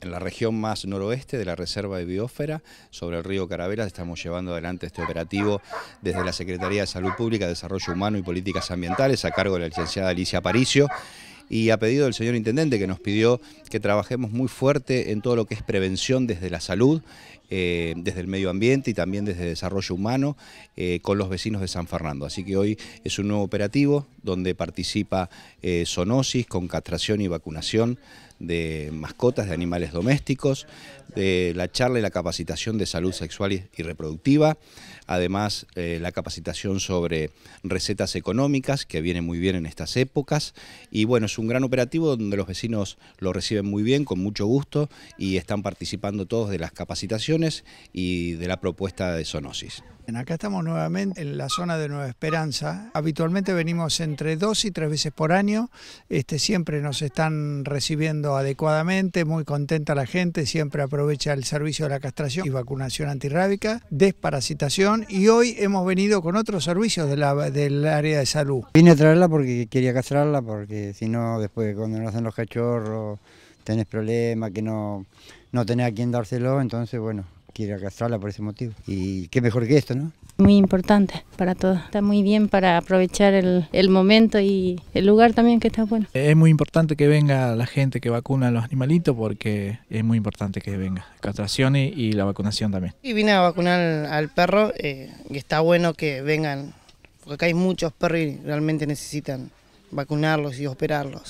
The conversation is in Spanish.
En la región más noroeste de la Reserva de Biosfera, sobre el río Carabelas, estamos llevando adelante este operativo desde la Secretaría de Salud Pública, Desarrollo Humano y Políticas Ambientales, a cargo de la licenciada Alicia Paricio, y a pedido del señor Intendente, que nos pidió que trabajemos muy fuerte en todo lo que es prevención desde la salud eh, desde el medio ambiente y también desde desarrollo humano eh, con los vecinos de San Fernando. Así que hoy es un nuevo operativo donde participa eh, con castración y vacunación de mascotas, de animales domésticos, de la charla y la capacitación de salud sexual y reproductiva, además eh, la capacitación sobre recetas económicas, que viene muy bien en estas épocas, y bueno, es un gran operativo donde los vecinos lo reciben muy bien, con mucho gusto, y están participando todos de las capacitaciones y de la propuesta de Sonosis. Acá estamos nuevamente en la zona de Nueva Esperanza. Habitualmente venimos entre dos y tres veces por año. Este, siempre nos están recibiendo adecuadamente, muy contenta la gente, siempre aprovecha el servicio de la castración y vacunación antirrábica, desparasitación y hoy hemos venido con otros servicios del área de salud. Vine a traerla porque quería castrarla, porque si no, después cuando nos hacen los cachorros tenés problemas, que no, no tenés a quien dárselo, entonces bueno, quiere castrarla por ese motivo. Y qué mejor que esto, ¿no? Muy importante para todos. Está muy bien para aprovechar el, el, momento y el lugar también que está bueno. Es muy importante que venga la gente que vacuna a los animalitos porque es muy importante que venga. Castraciones y la vacunación también. Y vine a vacunar al perro eh, y está bueno que vengan porque acá hay muchos perros y realmente necesitan vacunarlos y operarlos.